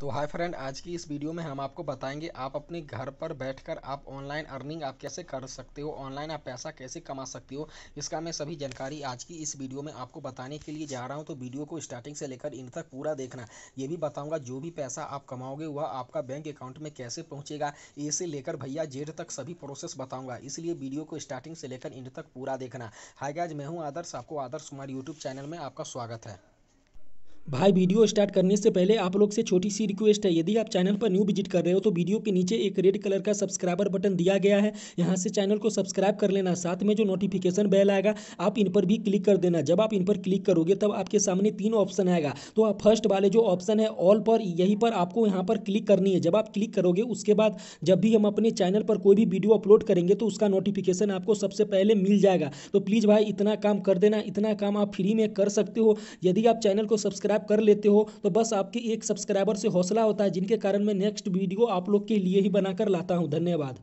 तो hi friend आज की इस वीडियो में हम आपको बताएंगे आप अपने घर पर बैठकर आप ऑनलाइन अर्निंग आप कैसे कर सकते हो ऑनलाइन आप पैसा कैसे कमा सकते हो इसका मैं सभी जानकारी आज की इस वीडियो में आपको बताने के लिए जा रहा हूं तो वीडियो को स्टार्टिंग से लेकर इन तक पूरा देखना ये भी बताऊंगा जो भी पैसा आप कमाओगे वह आपका बैंक अकाउंट में कैसे पहुँचेगा ए से लेकर भैया जेड तक सभी प्रोसेस बताऊँगा इसलिए वीडियो को स्टार्टिंग से लेकर इन तक पूरा देखना हाई गाज मैं हूँ आदर्श आपको आदर्श कुमार यूट्यूब चैनल में आपका स्वागत है भाई वीडियो स्टार्ट करने से पहले आप लोग से छोटी सी रिक्वेस्ट है यदि आप चैनल पर न्यू विजिट कर रहे हो तो वीडियो के नीचे एक रेड कलर का सब्सक्राइबर बटन दिया गया है यहाँ से चैनल को सब्सक्राइब कर लेना साथ में जो नोटिफिकेशन बेल आएगा आप इन पर भी क्लिक कर देना जब आप इन पर क्लिक करोगे तब आपके सामने तीन ऑप्शन आएगा तो आप फर्स्ट वाले जो ऑप्शन है ऑल पर यहीं पर आपको यहाँ पर क्लिक करनी है जब आप क्लिक करोगे उसके बाद जब भी हम अपने चैनल पर कोई भी वीडियो अपलोड करेंगे तो उसका नोटिफिकेशन आपको सबसे पहले मिल जाएगा तो प्लीज़ भाई इतना काम कर देना इतना काम आप फ्री में कर सकते हो यदि आप चैनल को सब्सक्राइब सब्सक्राइब कर लेते हो तो बस आपके एक सब्सक्राइबर से हौसला होता है जिनके कारण मैं नेक्स्ट वीडियो आप लोग के लिए ही बनाकर लाता हूँ धन्यवाद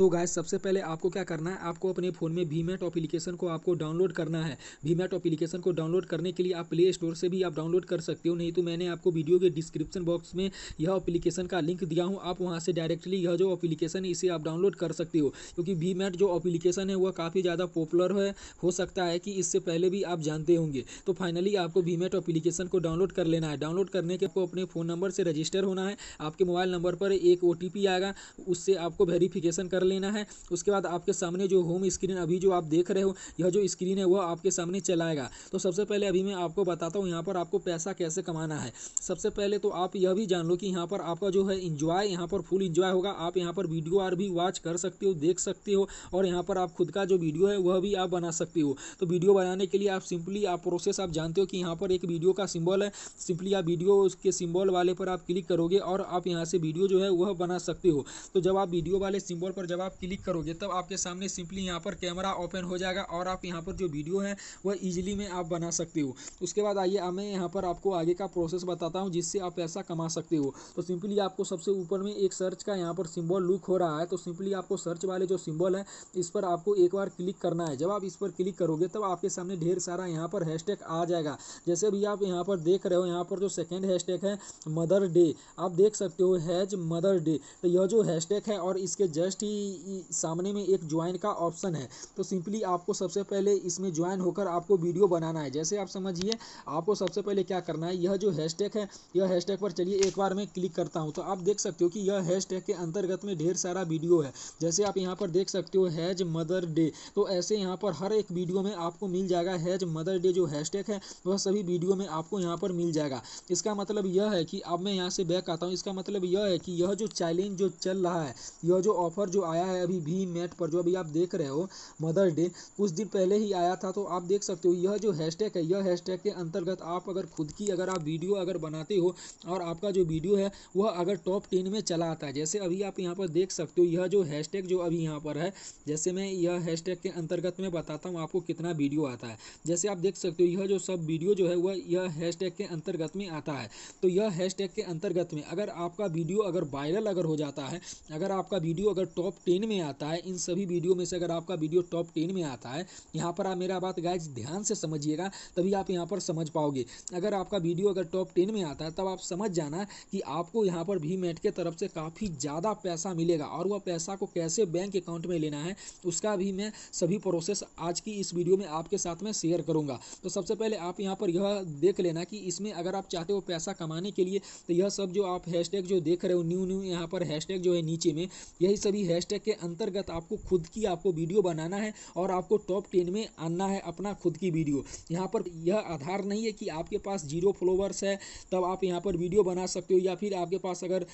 तो गाय सबसे पहले आपको क्या करना है आपको अपने फ़ोन में मैट एप्लीकेशन को आपको डाउनलोड करना है मैट एप्लीकेशन को डाउनलोड करने के लिए आप प्ले स्टोर से भी आप डाउनलोड कर सकते हो नहीं तो मैंने आपको वीडियो के डिस्क्रिप्शन बॉक्स में यह अपलीकेशन का लिंक दिया हूँ आप वहाँ से डायरेक्टली यह जो अपलीकेशन है इसे आप डाउनलोड कर सकते हो क्योंकि मैट जो अपलीकेशन है वह काफ़ी ज़्यादा पॉपुलर है हो सकता है कि इससे पहले भी आप जानते होंगे तो फाइनली आपको मैट अप्लीकेशन को डाउनलोड कर लेना है डाउनलोड करने के आपको अपने फ़ोन नंबर से रजिस्टर होना है आपके मोबाइल नंबर पर एक ओ आएगा उससे आपको वेरीफिकेशन कर लेना है उसके बाद आपके सामने जो होम स्क्रीन अभी जो आप देख रहे हो यह जो स्क्रीन है वह आपके सामने चलाएगा तो सबसे पहले अभी मैं आपको बताता हूँ यहाँ पर आपको पैसा कैसे कमाना है सबसे पहले तो आप यह भी जान लो कि यहाँ पर आपका जो है इंजॉय यहाँ पर फुल इंजॉय होगा आप यहाँ पर वीडियो आर भी वॉच कर सकते हो देख सकते हो और यहाँ पर आप खुद का जो वीडियो है वह भी आप बना सकते हो तो वीडियो बनाने के लिए आप सिंपली आप प्रोसेस आप जानते हो कि यहाँ पर एक वीडियो का सिंबल है सिंपली आप वीडियो उसके सिंबल वाले पर आप क्लिक करोगे और आप यहाँ से वीडियो जो है वह बना सकते हो तो जब आप वीडियो वाले सिंबल पर जब जब आप क्लिक करोगे तब आपके सामने सिंपली यहाँ पर कैमरा ओपन हो जाएगा और आप यहाँ पर जो वीडियो है वह ईजिली में आप बना सकते हो उसके बाद आइए मैं यहाँ पर आपको आगे का प्रोसेस बताता हूँ जिससे आप पैसा कमा सकते हो तो सिंपली आपको सबसे ऊपर में एक सर्च का यहाँ पर सिम्बॉल लुक हो रहा है तो सिंपली आपको सर्च वाले जो सिम्बॉल है इस पर आपको एक बार क्लिक करना है जब आप इस पर क्लिक करोगे तब आपके सामने ढेर सारा यहाँ पर हैशटैग आ जाएगा जैसे अभी आप यहाँ पर देख रहे हो यहाँ पर जो सेकेंड हैशटैग है मदर डे आप देख सकते हो हैज मदर डे तो यह जो हैशटैग है और इसके जस्ट ही सामने में एक ज्वाइन का ऑप्शन है तो सिंपली आपको सबसे पहले इसमें ज्वाइन होकर आपको वीडियो बनाना है जैसे आप समझिए आपको सबसे पहले क्या करना है यह जो हैशटैग है यह हैशटैग पर चलिए एक बार मैं क्लिक करता हूँ तो आप देख सकते हो कि यह हैशटैग के अंतर्गत में ढेर सारा वीडियो है जैसे आप यहाँ पर देख सकते हो हैज मदर डे तो ऐसे यहाँ पर हर एक वीडियो में आपको मिल जाएगा हैज मदर डे जो हैशटैग है वह सभी वीडियो में आपको यहाँ पर मिल जाएगा इसका मतलब यह है कि अब मैं यहाँ से बैक आता हूँ इसका मतलब यह है कि यह जो चैलेंज जो चल रहा है यह जो ऑफर जो आया है अभी भी नेट पर जो अभी आप देख रहे हो मदर डे कुछ दिन पहले ही आया था तो आप देख सकते हो यह जो हैशटैग है यह हैशटैग के अंतर्गत आप अगर खुद की अगर आप वीडियो अगर बनाते हो और आपका जो वीडियो है वह अगर टॉप टेन में चला आता है जैसे अभी आप यहाँ पर देख सकते हो यह जो हैशटैग जो अभी यहाँ पर है जैसे मैं यह हैशटैग के अंतर्गत में बताता हूँ आपको कितना वीडियो आता है जैसे आप देख सकते हो यह जो सब वीडियो जो है वह यह हैशटैग के अंतर्गत में आता है तो यह हैशटैग के अंतर्गत में अगर आपका वीडियो अगर वायरल अगर हो जाता है अगर आपका वीडियो अगर टॉप टेन में आता है इन सभी वीडियो में से अगर आपका वीडियो टॉप टेन में आता है यहाँ पर आप मेरा बात गाइज ध्यान से समझिएगा तभी आप यहाँ पर समझ पाओगे अगर आपका वीडियो अगर टॉप टेन में आता है तब आप समझ जाना कि आपको यहाँ पर भी मेट के तरफ से काफ़ी ज़्यादा पैसा मिलेगा और वह पैसा को कैसे बैंक अकाउंट में लेना है उसका भी मैं सभी प्रोसेस आज की इस वीडियो में आपके साथ में शेयर करूँगा तो सबसे पहले आप यहाँ पर यह देख लेना कि इसमें अगर आप चाहते हो पैसा कमाने के लिए तो यह सब जो आप हैश जो देख रहे हो न्यू न्यू यहाँ पर हैश जो है नीचे में यही सभी हैश हैशटैग के अंतर्गत आपको खुद की आपको वीडियो बनाना है और आपको टॉप टेन में आना है अपना खुद की वीडियो यहाँ पर यह आधार नहीं है कि आपके पास जीरो फॉलोवर्स है तब आप यहाँ पर वीडियो बना सकते हो या फिर आपके पास अगर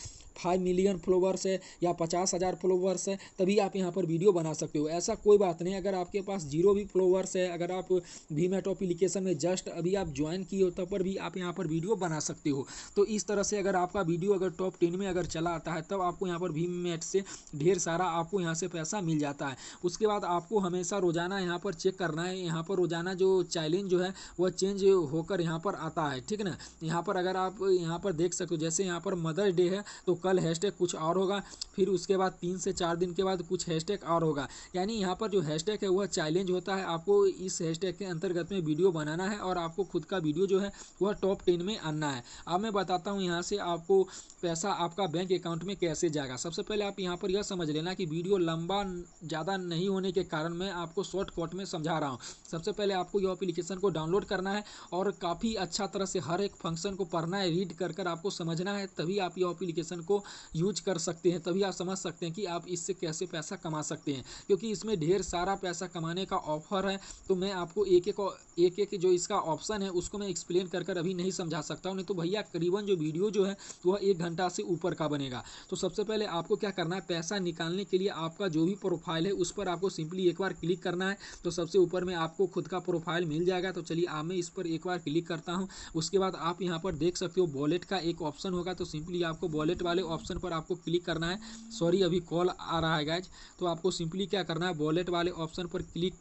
फाइव मिलियन फॉलोवर्स है या पचास हज़ार फॉलोवर्स है तभी आप यहाँ पर वीडियो बना सकते हो ऐसा कोई बात नहीं अगर आपके पास जीरो भी फॉलोवर्स है अगर आप भीम एट एप्लीकेशन में जस्ट अभी आप ज्वाइन किए हो तब पर भी आप यहाँ पर वीडियो बना सकते हो तो इस तरह से अगर आपका वीडियो अगर टॉप टेन में अगर चला आता है तब आपको यहाँ पर भीम एट से ढेर सारा आपको यहाँ से पैसा मिल जाता है उसके बाद आपको हमेशा रोज़ाना यहाँ पर चेक करना है यहाँ पर रोज़ाना जो चैलेंज जो है वह चेंज होकर यहाँ पर आता है ठीक ना यहाँ पर अगर आप यहाँ पर देख सकते हो जैसे यहाँ पर मदर्स डे है तो कल हैशटैग कुछ और होगा फिर उसके बाद तीन से चार दिन के बाद कुछ हैशटैग और होगा यानी यहाँ पर जो हैशटैग है वह चैलेंज होता है आपको इस हैशटैग के अंतर्गत में वीडियो बनाना है और आपको खुद का वीडियो जो है वह टॉप टेन में आना है अब मैं बताता हूँ यहाँ से आपको पैसा आपका बैंक अकाउंट में कैसे जाएगा सबसे पहले आप यहाँ पर यह समझ लेना कि वीडियो लंबा ज़्यादा नहीं होने के कारण मैं आपको शॉर्टकट में समझा रहा हूँ सबसे पहले आपको यह अप्लीकेशन को डाउनलोड करना है और काफ़ी अच्छा तरह से हर एक फंक्शन को पढ़ना है रीड कर कर आपको समझना है तभी आप यह अप्लीकेशन को यूज कर सकते हैं तभी आप समझ सकते हैं कि आप इससे कैसे पैसा कमा सकते हैं क्योंकि इसमें ढेर सारा पैसा कमाने का ऑफर है तो मैं आपको एक एक एक एक जो इसका ऑप्शन है उसको मैं एक्सप्लेन कर कर अभी नहीं समझा सकता हूँ नहीं तो भैया करीबन जो वीडियो जो है वह एक घंटा से ऊपर का बनेगा तो सबसे पहले आपको क्या करना है पैसा निकालने के लिए आपका जो भी प्रोफाइल है उस पर आपको सिंपली एक बार क्लिक करना है तो सबसे ऊपर में आपको खुद का प्रोफाइल मिल जाएगा तो चलिए आप मैं इस पर एक बार क्लिक करता हूँ उसके बाद आप यहाँ पर देख सकते हो वॉलेट का एक ऑप्शन होगा तो सिंपली आपको वॉलेट वाले ऑप्शन पर आपको क्लिक करना है सॉरी अभी कॉल आ रहा है गैज तो आपको सिंपली क्या करना है वॉलेट वाले ऑप्शन पर क्लिक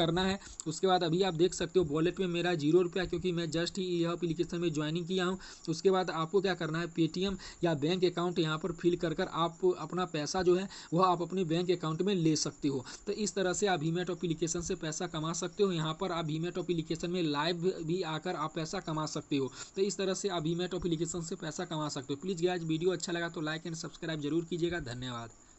करना है उसके बाद अभी आप देख सकते हो वॉलेट में मेरा जीरो रुपया क्योंकि मैं जस्ट ही यह अप्लीकेशन में ज्वाइनिंग किया हूँ उसके बाद आपको क्या करना है पेटीएम या बैंक अकाउंट यहाँ पर फिल कर कर आप अपना पैसा जो है वह आप अपने बैंक अकाउंट में ले सकते हो तो इस तरह से आप भीमेट अप्लीकेशन से पैसा कमा सकते हो यहाँ पर आप भीमेट अप्लीकेशन में लाइव भी आकर आप पैसा कमा सकते हो तो इस तरह से आप भीमेट अप्लीकेशन से पैसा कमा सकते हो प्लीज़ आज वीडियो अच्छा लगा तो लाइक एंड सब्सक्राइब जरूर कीजिएगा धन्यवाद